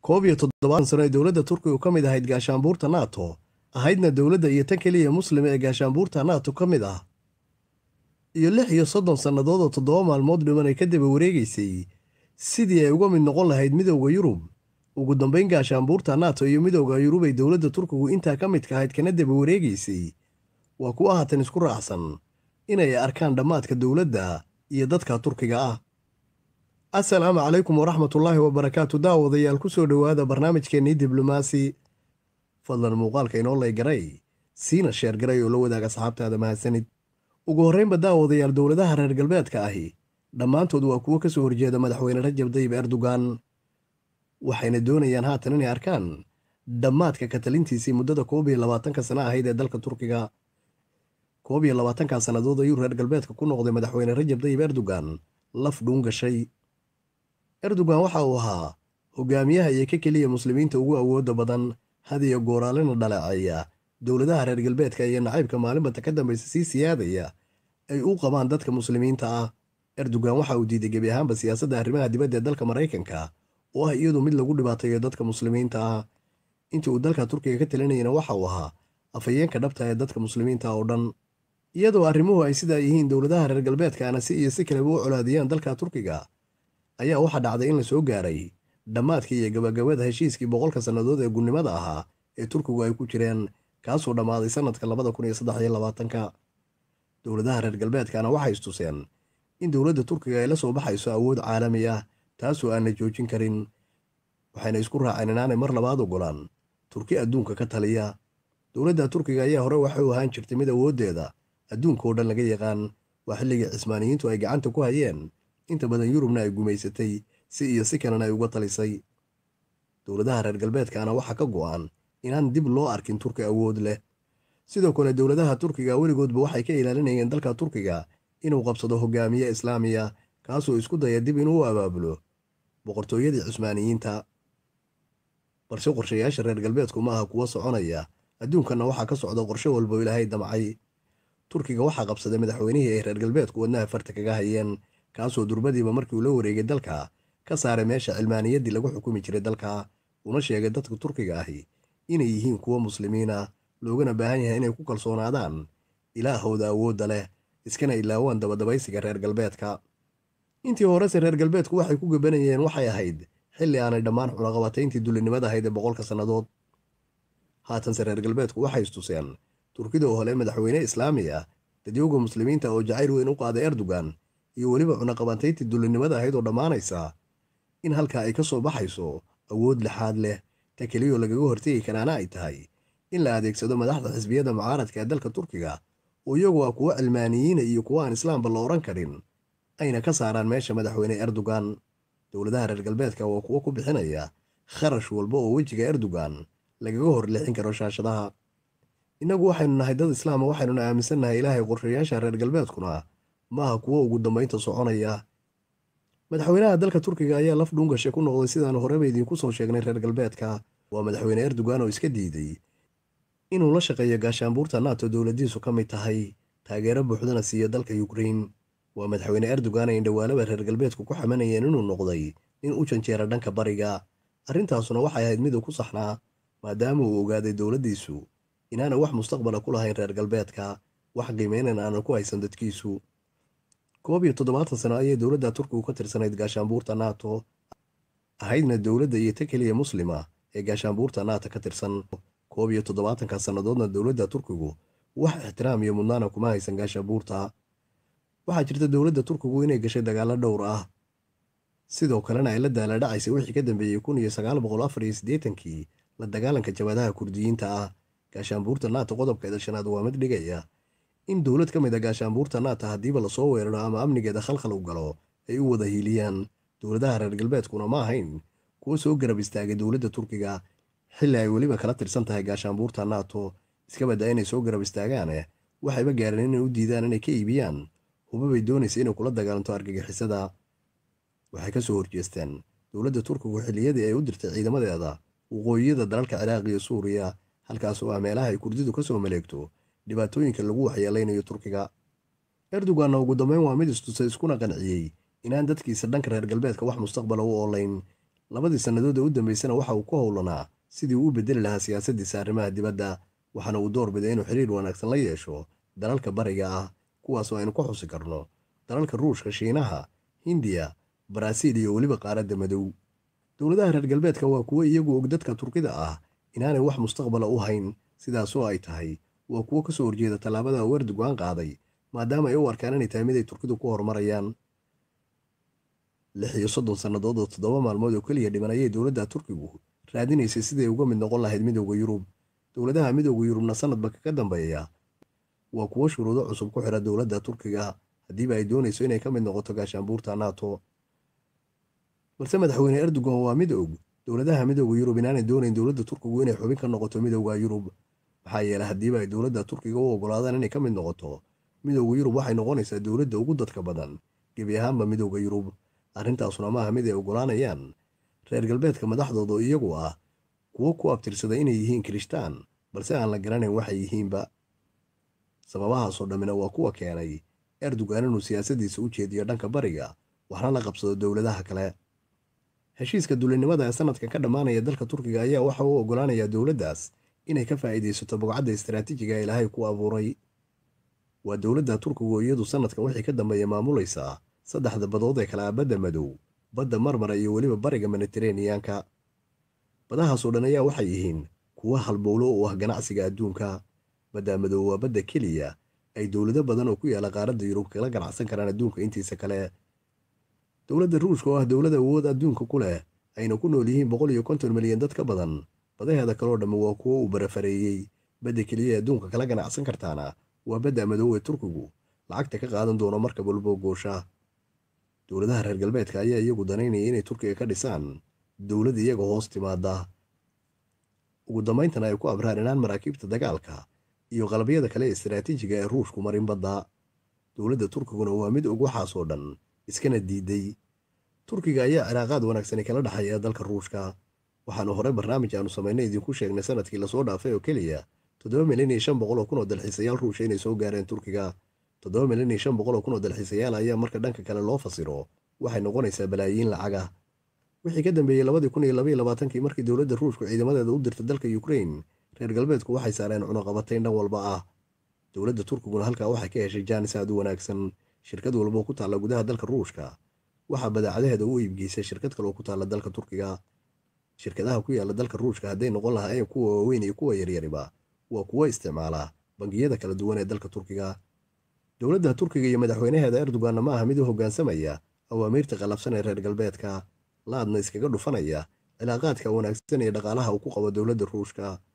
koob iyo toddobaatan sano ee dowladda turkiga u ka mid ahayd gaashaanbuurta naato ahaydna dowladda iyo tan keliya muslima ee gaashaanbuurta naato ka mid ah iyo lix iyo soddon sannadood oo toddoba maalmood dhimanay ka daba wareegaysay sidii ay uga mid noqon lahayd midowda yurub ugu dambayn gaashaanbuurta naato iyo midowda yurub ay dowladda turkigu intaa ka midka ahayd kana daba wareegaysay waa kuwa haatan isku raacsan inay arkaan dhammaadka dowladda iyo dadka turkiga ah asalaamu calaykum waraxmatullaahi wabarakaatu daawadayaal ku soo dhowaada barnaamijkeennii diblomaasi fadlan muuqaalka inoo laygaray siina sheer garay oo la wadaaga asxaabtaada mahadsanid ugu horraynba daawadayaal dowladaha reer galbeedka ahi dhammaantood waa kuwo ka soo horjeeda madaxweyne rajab dayib erdogan waxayna doonayaan haatan inay arkaan dhammaadka katalintiisii muddada koob iyo labaatanka sana ahayd ee dalka turkiga koob iyo labaatanka sannadood ayuu reer galbeedka ku noqday madaxweyne rajab dayib erdogan laf dhuun gashay erdogan waxa uu ahaa hogaamiyaha iyo ka keliya muslimiinta ugu awoodda badan had iyo gooraalina dowladaha reer galbeedka iyo nacaybka maalinbata ka dambaysa sii siyaadaya ay u qabaan dadka muslimiinta ah erdogan waxa uu diiday gebi ahaanba siyaasadda arrimaha dibadda ee dalka maraykanka oo ah iyadu mid lagu dhibaateeyo dadka muslimiinta ah intii uu dalka turkiga ka talinayana waxa uu ahaa afhayeenka dhabta ee dadka muslimiinta oo dhan iyadoo arrimuhu ay sidaa yihiin dowladaha reer galbeedkaana si iyo si kaleba u colaadiyaan dalka turkiga ayaa waxaa dhacday in la soo gaaray dhammaadkii iyo gabagabada heshiiskii boqolka sannadood ee gunnimada ahaa ee turkigu ay ku jireen kaasoo dhammaaday sannadka labada kun iyo saddex iyo labaatanka dowladaha reer galbeedkana waxay istuseen in dowladda turkiga ay la soo baxayso awood caalami ah taasoo aanla joojin karin waxayna isku raaceen inaanay mar labaad ogolaan turki adduunka ka taliya dowladda turkiga ayaa hore waxay u ahaan jirtay mid awooddeeda adduunka oo dhan laga yaqaan waa xilligii cismaaniyiintu ay gacanta ku hayeen inta badan yurubna ay gumaysatay si iyo si kalena ay uga talisay dowladaha reer galbeedkaana waxaa ka go go'an inaan dib loo arkin turki awood leh sidoo kale dowladaha turkiga weligoodba waxay ka ilaalinayeen dalka turkiga inuu qabsado hogaamiye islaamiya kaasoo isku daya dib inuu abaabulo boqortooyadii cusmaaniyiinta balse qorshayaasha reer galbeedku maaha kuwa soconaya adduunkana waxaa ka socda qorshe walbo ilaahay damcay turkiga waxaa qabsaday madaxweynihii ay reer galbeedku wadnaha farta kaga hayeen kaasoo durbadiiba markii uu la wareegay dalka ka saaray meesha cilmaaniyaddii lagu xukumi jiray dalka una sheegay dadka turkiga ahi inay yihiin kuwo muslimiina loogana baahan yahay inay ku kalsoonaadaan ilaahooda awoodda leh iskana ilaawaan dabadabaysiga reer galbeedka intii horese reer galbeedku waxay ku gabanayeen waxay ahayd xilli aanay dhammaan xunaqabatayntii dulinimada ahayd ee boqolka sannadood haatanse reer galbeedku waxay istuseen turkida oo hole madaxweyne islaamiya ah dadyowga muslimiinta oo jacayl weyn u qaaday erdogan iyo weliba cunaqabantayntii dullinimada ahayd oo dhammaanaysaa in halkaa ay ka soo baxayso awood laxaad leh ta keliyoo lagaga hortegi karaana ay tahay in la adeegsado madaxda xisbiyada mucaaradka ee dalka turkiga oo iyagu a kuwo almaaniyiina iyo kuwo aan islaamba la odhan karin ayna ka saaraan meesha madaxweyne erdogan dowladaha reer galbeedka waa kuwo ku bixinaya kharash walba oo wejiga erdogan lagaga hor leexin karo shaashadaha innagu waxaynu nahay dad islaama waxaynuna aaminsannahay ilaahay qorshayaasha reer galbeedkuna maaha kuwo ugu dambeynta soconaya madaxweynaha dalka turkiga ayaa laf dhuungashe ku noqday sidaan horeba idiinku soo sheegnay reer galbeedka waa madaxweyne erdogan oo iska diiday inuu la shaqeeyo gaashaanbuurta naato dowladdiisu ka mid tahay taageero buuxdana siiyo dalka yukrein waa madaxweyne erdogan ay dhowaalaba reer galbeedku ku xamanayeen inuu noqday in u janjeera dhanka bariga arrintaasuna waxay ahayd mid uu ku saxnaa maadaama uu ogaaday dowladdiisu inaana wax mustaqbala ah ku lahayn reer galbeedka wax qiimeynan aanan ku haysan dadkiisu koob iyo toddobaatan sano ayay dowladda turkigu ka tirsanayd gaashaanbuurta nato ahaydna dowladda iyo ta keliya muslima ee gaashaanbuurta nato ka tirsan koob iyo toddobaatanka sannadoodna dowladda turkigu wax ixtiraam iyo mudnaana kuma haysan gaashaanbuurta waxaa jirta dowladda turkigu inay gashay dagaalo dhowr ah sidoo kalena ay la daala daaladhacaysay wixii ka dambeeyey kun iyo sagaal boqol afar iyo siddeetankii la dagaalanka jabaadaha kurdiyiinta ah gaashaanbuurta nato qodobkeeda shanaad waa mid dhigaya in dowlad ka mid a ah gaashaanbuurta naata haddiiba lasoo weeraro ama amnigeeda khalkhal u galo ay u wada hiiliyaan dowladaha reer galbeedkuna ma ahayn kuwo soo garab istaagay dowladda turkiga xilli ay weliba kala tirsan tahay gaashaanbuurta naato iska baddaa inay soo garab istaagaan waxayba gaareen inay u diidaan inay ka iibiyaan hubabay doonaysa inay kula dagaalanto argagixisada waxay ka soo horjeesteen dowladda turkigu xilliyadii ay u dirtay ciidamadeeda waqooyiyada dalalka ciraaq iyo suuriya halkaas oo ah meelaha ay kurdidu ka soo maleegto dhibaatooyinka lagu waxyeelaynayo turkiga erdoganna ugu dambeyn waa mid istusay iskuna qanciyey inaan dadkiisa dhanka reer galbeedka wax mustaqbala u oolayn labadii sannadood ee u dambeysana waxa uu ku howlanaa sidii uu u bedeli lahaa siyaasaddiisa arrimaha dibadda waxaana uu door doorbiday inuu xiriir wanaagsan la yeesho dalalka bariga ah kuwaasoo aynu ku xusi karno dalalka ruushka shiinaha hindiya baraasiil iyo weliba qaaradda madow dowladaha reer galbeedka waa kuwo iyagu og dadka turkida ah inaanay wax mustaqbala u hayn sidaasoo ay tahay waa kuwo kasoo horjeeda tallaabada uu erdogan qaaday maadaama ay u arkaan inay tahay mid ay turkidu ku horumarayaan lix iyo soddon sannadood oo toddoba maalmood oo keliya dhiman ayay dowladda turkigu raadinaysay siday uga mid noqon lahayd midooda yurub dowladaha midooda yurubna sanadba kaga dambeeya waa kuwo shuruudo cusub ku xira dowladda turkiga haddiiba ay doonayso inay ka mid noqoto gaashaanbuurta nato balse madaxweyne erdogan waa midoog dowladaha midooda yurub inaanay doonayn dowladda turkigu inay xubin ka noqoto midooda yurub maxaa yeele haddiiba ay dowladda turkiga u ogolaadaan inay ka mid noqoto midooga yurub waxay noqonaysaa dowladda ugu dadka badan gebi ahaanba midooga yurub arrintaasuna maaha mid ay ogolaanayaan reer galbeedka madaxdooda oo iyagu ah kuwo ku abtirsaday inay yihiin kirishtaan balse aan la garanayn waxay yihiinba sababahaasoo dhammina waa kuwa keenay erdogan inuu siyaasaddiisa u jeediyo dhanka bariga waxna la qabsado dowladaha kale heshiiska dulinimada ee sannadkan ka dhammaanaya dalka turkiga ayaa waxa u ogolaanayaa dowladdaas inay ka faa'iidaysato bogcadda istaraatiijiga ee ilaahay ku abuuray waa dowladda turkigu iyadu sannadkan wixii ka dambeeya maamulaysaa saddexda badood ee kale ah badda madow badda marmara iyo weliba bariga mediteraneyanka badahaasoo dhan ayaa waxay yihiin kuwa halbowlo u ah ganacsiga adduunka badda madow waa badda keliya ay dowlado badan oo ku yaala qaaradda yurub kala ganacsan karaan adduunka intiisa kale dowladda ruushka oo ah dowladda awood adduunka ku leh ayna ku nool yihiin boqol iyo konton milyan dad ka badan badaheeda kaloo dhamme waa kuwo uu barafareeyey badda keliya adduunka kala ganacsan kartaana waa badda madoowe turkigu lacagta ka qaadan doono marka balbo goosha dowladaha reer galbeedka ayaa iyagu danaynaya inay turkiga ka dhisaan dowlad iyaga hoos timaada ugu dambayntana ay ku abraarinaan maraakiibta dagaalka iyo qalabyada kale ee istaraatiijiga ee ruushku marin badda dowladda turkiguna waa mid og waxaasoo dhan iskana diiday turkiga ayaa ciraaqaad wanaagsani kala dhexaya dalka ruushka waxaanu horey barnaamij aanu samaynay idinku sheegnay sanadkii lasoo dhaafay oo keliya toddoba milyan iyo shan boqol oo kun oo dalxiisayaal ruusha inay soo gaareen turkiga toddoba milyan iyo shan boqol oo kun oo dalxiisayaal ayaa marka dhanka kale loo fasiro waxay noqonaysaa balaayiin lacagah wixii ka dambeeyey labadii kun iyo labaiyo labaatankii markii dowladda ruushku ciidamadeeda u dirta dalka yukrain reer galbeedku waxay saareen cunaqabatayn dhan walba ah dowladda turkiguna halkaa waxay ka heshay jaanis aad u wanaagsan shirkad walba walboo ku taalla gudaha dalka ruushka waxaa badaacadaheeda u iibgeysay shirkad kale oo ku taalla dalka turkiga shirkadaha ku yaala dalka ruushka hadday noqon lahaayeen kuwa waaweyn iyo kuwa yaryariba waa kuwo isticmaalaa bangiyada kala duwan ee dalka turkiga dowladda turkiga iyo madaxweynaheeda erdoganna ma aha mid u hoggaansamaya awaamiirta qalabsan ee reer galbeedka laadna iskaga dhufanaya cilaaqaadka wanaagsan iyo dhaqaalaha uu ku qabo dowladda ruushka